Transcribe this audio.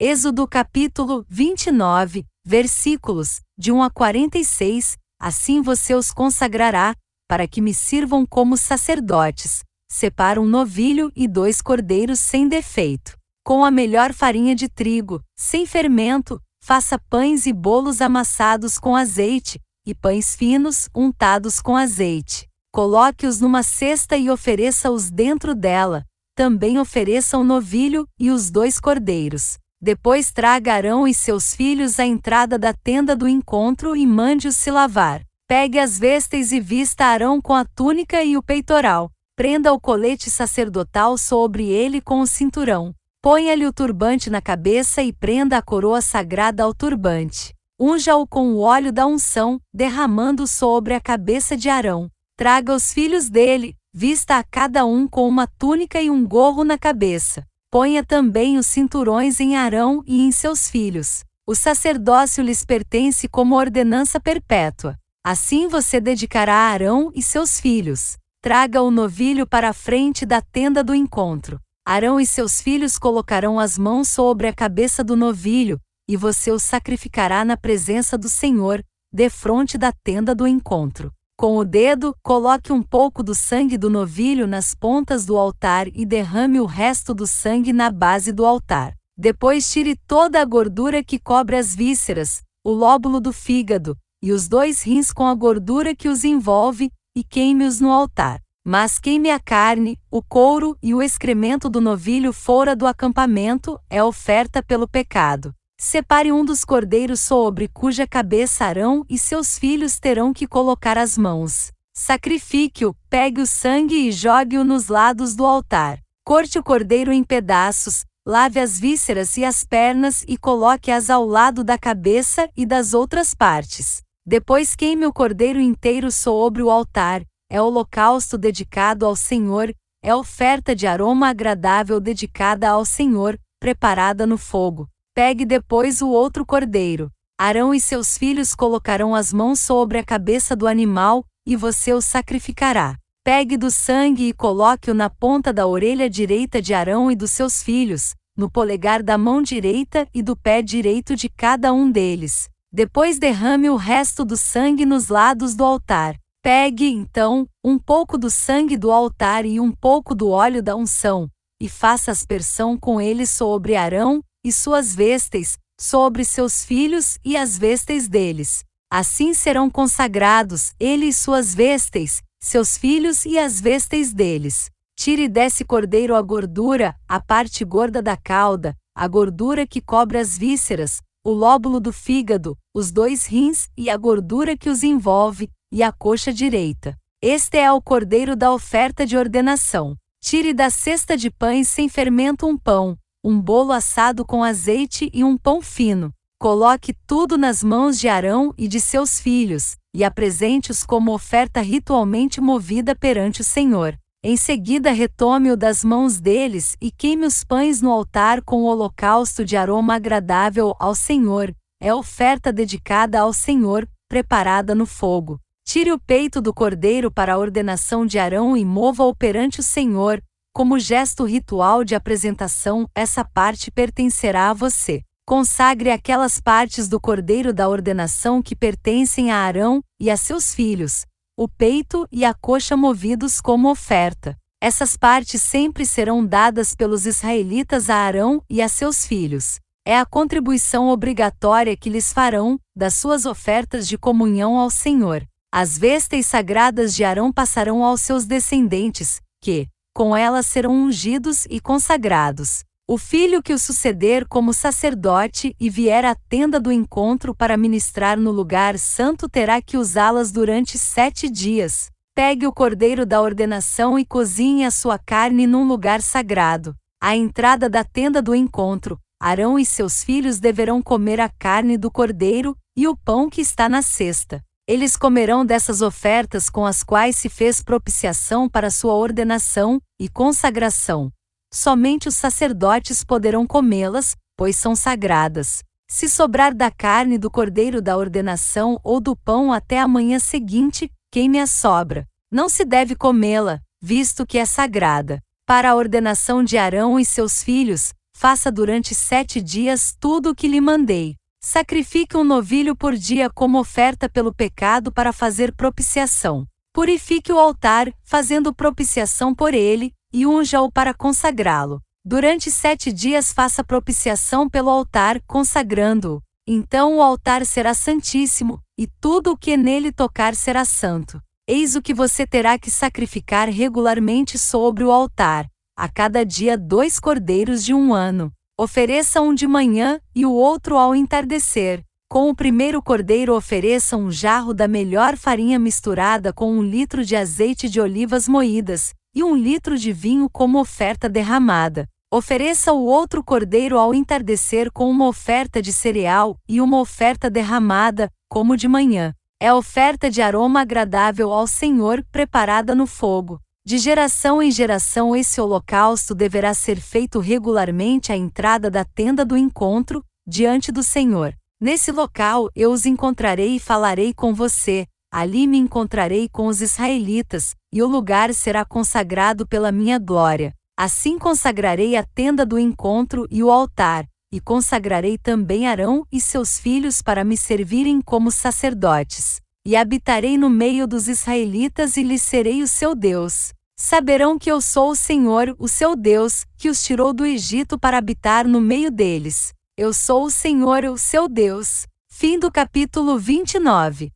Êxodo capítulo 29, versículos de 1 a 46, assim você os consagrará, para que me sirvam como sacerdotes. Separa um novilho e dois cordeiros sem defeito. Com a melhor farinha de trigo, sem fermento, faça pães e bolos amassados com azeite, e pães finos untados com azeite. Coloque-os numa cesta e ofereça-os dentro dela. Também ofereça o um novilho e os dois cordeiros. Depois traga Arão e seus filhos à entrada da tenda do encontro e mande-os se lavar. Pegue as vestes e vista Arão com a túnica e o peitoral. Prenda o colete sacerdotal sobre ele com o cinturão. Ponha-lhe o turbante na cabeça e prenda a coroa sagrada ao turbante. Unja-o com o óleo da unção, derramando sobre a cabeça de Arão. Traga os filhos dele, vista a cada um com uma túnica e um gorro na cabeça. Ponha também os cinturões em Arão e em seus filhos. O sacerdócio lhes pertence como ordenança perpétua. Assim você dedicará a Arão e seus filhos. Traga o novilho para a frente da tenda do encontro. Arão e seus filhos colocarão as mãos sobre a cabeça do novilho, e você o sacrificará na presença do Senhor, defronte da tenda do encontro. Com o dedo, coloque um pouco do sangue do novilho nas pontas do altar e derrame o resto do sangue na base do altar. Depois tire toda a gordura que cobre as vísceras, o lóbulo do fígado e os dois rins com a gordura que os envolve e queime-os no altar. Mas queime a carne, o couro e o excremento do novilho fora do acampamento, é oferta pelo pecado. Separe um dos cordeiros sobre cuja cabeça Arão e seus filhos terão que colocar as mãos. Sacrifique-o, pegue o sangue e jogue-o nos lados do altar. Corte o cordeiro em pedaços, lave as vísceras e as pernas e coloque-as ao lado da cabeça e das outras partes. Depois queime o cordeiro inteiro sobre o altar, é holocausto dedicado ao Senhor, é oferta de aroma agradável dedicada ao Senhor, preparada no fogo. Pegue depois o outro cordeiro. Arão e seus filhos colocarão as mãos sobre a cabeça do animal, e você o sacrificará. Pegue do sangue e coloque-o na ponta da orelha direita de Arão e dos seus filhos, no polegar da mão direita e do pé direito de cada um deles. Depois derrame o resto do sangue nos lados do altar. Pegue, então, um pouco do sangue do altar e um pouco do óleo da unção, e faça aspersão com ele sobre Arão, e suas vestes, sobre seus filhos e as vestes deles. Assim serão consagrados ele e suas vestes, seus filhos e as vestes deles. Tire desse cordeiro a gordura, a parte gorda da cauda, a gordura que cobre as vísceras, o lóbulo do fígado, os dois rins e a gordura que os envolve, e a coxa direita. Este é o cordeiro da oferta de ordenação. Tire da cesta de pães sem fermento um pão, um bolo assado com azeite e um pão fino. Coloque tudo nas mãos de Arão e de seus filhos, e apresente-os como oferta ritualmente movida perante o Senhor. Em seguida, retome-o das mãos deles e queime os pães no altar com o holocausto de aroma agradável ao Senhor. É oferta dedicada ao Senhor, preparada no fogo. Tire o peito do cordeiro para a ordenação de Arão e mova-o perante o Senhor, como gesto ritual de apresentação, essa parte pertencerá a você. Consagre aquelas partes do cordeiro da ordenação que pertencem a Arão e a seus filhos, o peito e a coxa movidos como oferta. Essas partes sempre serão dadas pelos israelitas a Arão e a seus filhos. É a contribuição obrigatória que lhes farão das suas ofertas de comunhão ao Senhor. As vestes sagradas de Arão passarão aos seus descendentes, que, com elas serão ungidos e consagrados. O filho que o suceder como sacerdote e vier à tenda do encontro para ministrar no lugar santo terá que usá-las durante sete dias. Pegue o cordeiro da ordenação e cozinhe a sua carne num lugar sagrado. À entrada da tenda do encontro, Arão e seus filhos deverão comer a carne do cordeiro e o pão que está na cesta. Eles comerão dessas ofertas com as quais se fez propiciação para sua ordenação e consagração. Somente os sacerdotes poderão comê-las, pois são sagradas. Se sobrar da carne do cordeiro da ordenação ou do pão até a manhã seguinte, queime-a sobra. Não se deve comê-la, visto que é sagrada. Para a ordenação de Arão e seus filhos, faça durante sete dias tudo o que lhe mandei. Sacrifique um novilho por dia como oferta pelo pecado para fazer propiciação. Purifique o altar, fazendo propiciação por ele, e unja-o para consagrá-lo. Durante sete dias faça propiciação pelo altar, consagrando-o. Então o altar será santíssimo, e tudo o que nele tocar será santo. Eis o que você terá que sacrificar regularmente sobre o altar: a cada dia dois cordeiros de um ano Ofereça um de manhã e o outro ao entardecer. Com o primeiro cordeiro ofereça um jarro da melhor farinha misturada com um litro de azeite de olivas moídas, e um litro de vinho como oferta derramada. Ofereça o outro cordeiro ao entardecer com uma oferta de cereal e uma oferta derramada, como de manhã. É oferta de aroma agradável ao Senhor, preparada no fogo. De geração em geração, esse holocausto deverá ser feito regularmente à entrada da tenda do encontro, diante do Senhor. Nesse local eu os encontrarei e falarei com você, ali me encontrarei com os israelitas, e o lugar será consagrado pela minha glória. Assim consagrarei a tenda do encontro e o altar, e consagrarei também Arão e seus filhos para me servirem como sacerdotes. E habitarei no meio dos israelitas e lhes serei o seu Deus. Saberão que eu sou o Senhor, o seu Deus, que os tirou do Egito para habitar no meio deles. Eu sou o Senhor, o seu Deus. Fim do capítulo 29.